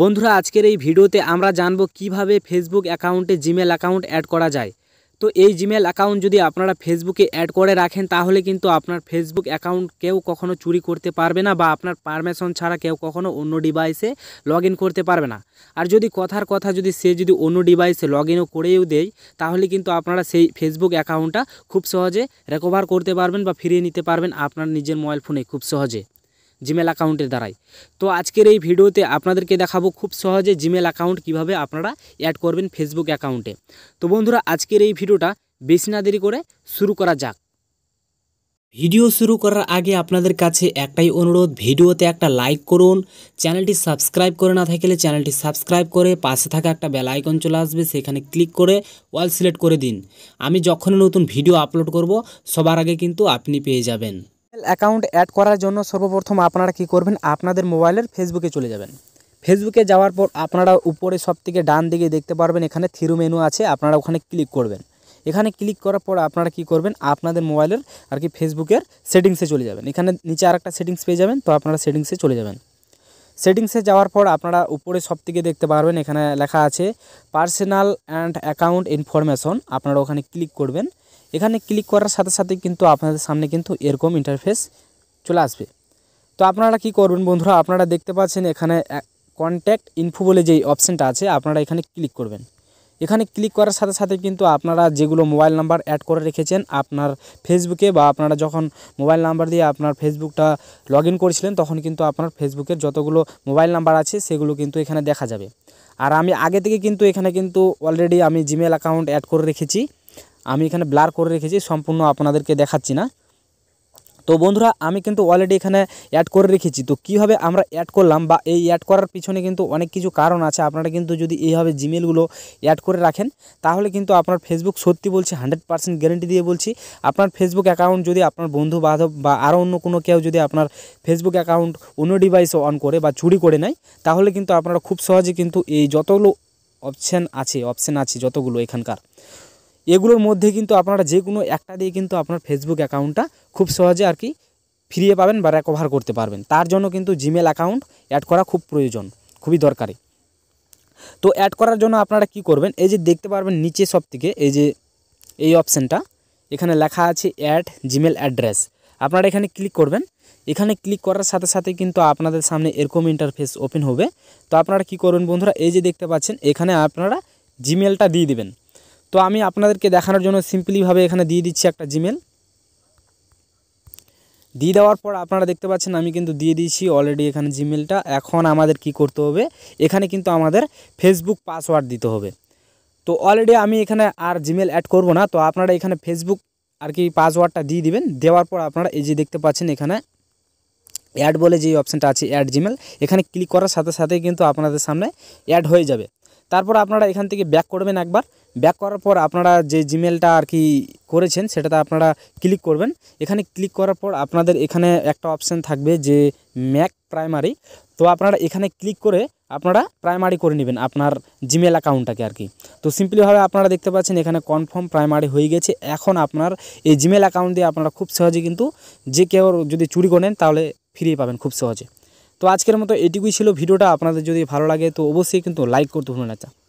বন্ধুরা আজকের এই ভিডিওতে আমরা জানবো কিভাবে ফেসবুক অ্যাকাউন্টে জিমেল অ্যাকাউন্ট অ্যাড করা যায় তো এই জিমেল অ্যাকাউন্ট যদি আপনারা ফেসবুকে অ্যাড করে রাখেন তাহলে কিন্তু আপনার ফেসবুক অ্যাকাউন্ট কেউ কখনো চুরি করতে পারবে না বা আপনার পারমিশন ছাড়া কেউ কখনো অন্য ডিভাইসে লগ করতে পারবে না আর যদি কথার কথা যদি সে যদি অন্য ডিভাইসে লগ ইনও করেও দেয় তাহলে কিন্তু আপনারা সেই ফেসবুক অ্যাকাউন্টটা খুব সহজে রেকভার করতে পারবেন বা ফিরিয়ে নিতে পারবেন আপনার নিজের মোবাইল ফোনে খুব সহজে জিমেল অ্যাকাউন্টের দ্বারাই তো আজকের এই ভিডিওতে আপনাদেরকে দেখাবো খুব সহজে জিমেল অ্যাকাউন্ট কিভাবে আপনারা অ্যাড করবেন ফেসবুক অ্যাকাউন্টে তো বন্ধুরা আজকের এই ভিডিওটা বেশি না দেরি করে শুরু করা যাক ভিডিও শুরু করার আগে আপনাদের কাছে একটাই অনুরোধ ভিডিওতে একটা লাইক করুন চ্যানেলটি সাবস্ক্রাইব করে না থাকলে চ্যানেলটি সাবস্ক্রাইব করে পাশে থাকা একটা বেল আইকন চলে আসবে সেখানে ক্লিক করে অল সিলেক্ট করে দিন আমি যখনই নতুন ভিডিও আপলোড করব সবার আগে কিন্তু আপনি পেয়ে যাবেন অ্যাকাউন্ট অ্যাড করার জন্য সর্বপ্রথম আপনারা কি করবেন আপনাদের মোবাইলের ফেসবুকে চলে যাবেন ফেসবুকে যাওয়ার পর আপনারা উপরে সব থেকে ডান দিকে দেখতে পারবেন এখানে থিরু মেনু আছে আপনারা ওখানে ক্লিক করবেন এখানে ক্লিক করার পর আপনারা কি করবেন আপনাদের মোবাইলের আর কি ফেসবুকের সেটিংসে চলে যাবেন এখানে নিচে আরেকটা সেটিংস পেয়ে যাবেন তো আপনারা সেটিংসে চলে যাবেন সেটিংসে যাওয়ার পর আপনারা উপরে সব থেকে দেখতে পারবেন এখানে লেখা আছে পার্সোনাল অ্যান্ড অ্যাকাউন্ট ইনফরমেশন আপনারা ওখানে ক্লিক করবেন এখানে ক্লিক করার সাথে সাথে কিন্তু আপনাদের সামনে কিন্তু এরকম ইন্টারফেস চলে আসবে তো আপনারা কি করবেন বন্ধুরা আপনারা দেখতে পাচ্ছেন এখানে কন্ট্যাক্ট ইনফু বলে যেই অপশানটা আছে আপনারা এখানে ক্লিক করবেন এখানে ক্লিক করার সাথে সাথে কিন্তু আপনারা যেগুলো মোবাইল নাম্বার অ্যাড করে রেখেছেন আপনার ফেসবুকে বা আপনারা যখন মোবাইল নাম্বার দিয়ে আপনার ফেসবুকটা লগ করেছিলেন তখন কিন্তু আপনার ফেসবুকের যতগুলো মোবাইল নাম্বার আছে সেগুলো কিন্তু এখানে দেখা যাবে আর আমি আগে থেকে কিন্তু এখানে কিন্তু অলরেডি আমি জিমেল অ্যাকাউন্ট অ্যাড করে রেখেছি আমি এখানে ব্লার করে রেখেছি সম্পূর্ণ আপনাদেরকে দেখাচ্ছি না তো বন্ধুরা আমি কিন্তু অলরেডি এখানে অ্যাড করে রেখেছি তো কীভাবে আমরা অ্যাড করলাম বা এই অ্যাড করার পিছনে কিন্তু অনেক কিছু কারণ আছে আপনারা কিন্তু যদি এইভাবে জিমেলগুলো অ্যাড করে রাখেন তাহলে কিন্তু আপনার ফেসবুক সত্যি বলছি হান্ড্রেড পার্সেন্ট গ্যারেন্টি দিয়ে বলছি আপনার ফেসবুক অ্যাকাউন্ট যদি আপনার বন্ধু বান্ধব বা আরও অন্য কোনো কেউ যদি আপনার ফেসবুক অ্যাকাউন্ট অন্য ডিভাইসে অন করে বা চুরি করে নেয় তাহলে কিন্তু আপনারা খুব সহজে কিন্তু এই যতগুলো অপশান আছে অপশান আছে যতগুলো এখানকার এগুলোর মধ্যে কিন্তু আপনারা যে কোনো একটা দিয়ে কিন্তু আপনার ফেসবুক অ্যাকাউন্টটা খুব সহজে আর কি ফিরিয়ে পাবেন বা রেকভার করতে পারবেন তার জন্য কিন্তু জিমেল অ্যাকাউন্ট অ্যাড করা খুব প্রয়োজন খুবই দরকারি তো অ্যাড করার জন্য আপনারা কি করবেন এই যে দেখতে পারবেন নিচে সব থেকে এই যে এই অপশানটা এখানে লেখা আছে অ্যাড জিমেল অ্যাড্রেস আপনারা এখানে ক্লিক করবেন এখানে ক্লিক করার সাথে সাথে কিন্তু আপনাদের সামনে এরকম ইন্টারফেস ওপেন হবে তো আপনারা কি করবেন বন্ধুরা এই যে দেখতে পাচ্ছেন এখানে আপনারা জিমেলটা দিয়ে দেবেন তো আমি আপনাদেরকে দেখানোর জন্য সিম্পলিভাবে এখানে দিয়ে দিচ্ছি একটা জিমেল দিয়ে দেওয়ার পর আপনারা দেখতে পাচ্ছেন আমি কিন্তু দিয়ে দিয়েছি অলরেডি এখানে জিমেলটা এখন আমাদের কি করতে হবে এখানে কিন্তু আমাদের ফেসবুক পাসওয়ার্ড দিতে হবে তো অলরেডি আমি এখানে আর জিমেল অ্যাড করব না তো আপনারা এখানে ফেসবুক আর কি পাসওয়ার্ডটা দিয়ে দিবেন দেওয়ার পর আপনারা এই যে দেখতে পাচ্ছেন এখানে অ্যাড বলে যে অপশানটা আছে অ্যাড জিমেল এখানে ক্লিক করার সাথে সাথে কিন্তু আপনাদের সামনে অ্যাড হয়ে যাবে তারপর আপনারা এখান থেকে ব্যাক করবেন একবার ব্যাক করার পর আপনারা যে জিমেলটা আর কি করেছেন সেটাতে আপনারা ক্লিক করবেন এখানে ক্লিক করার পর আপনাদের এখানে একটা অপশান থাকবে যে ম্যাক প্রাইমারি তো আপনারা এখানে ক্লিক করে আপনারা প্রাইমারি করে নেবেন আপনার জিমেল অ্যাকাউন্টটাকে আর কি তো সিম্পলিভাবে আপনারা দেখতে পাচ্ছেন এখানে কনফার্ম প্রাইমারি হয়ে গেছে এখন আপনার এই জিমেল অ্যাকাউন্ট দিয়ে আপনারা খুব সহজে কিন্তু যে কেউ যদি চুরি করেন তাহলে ফিরিয়ে পাবেন খুব সহজে তো আজকের মতো এটুকুই ছিল ভিডিওটা আপনাদের যদি ভালো লাগে তো অবশ্যই কিন্তু লাইক করতে ভুলবেন না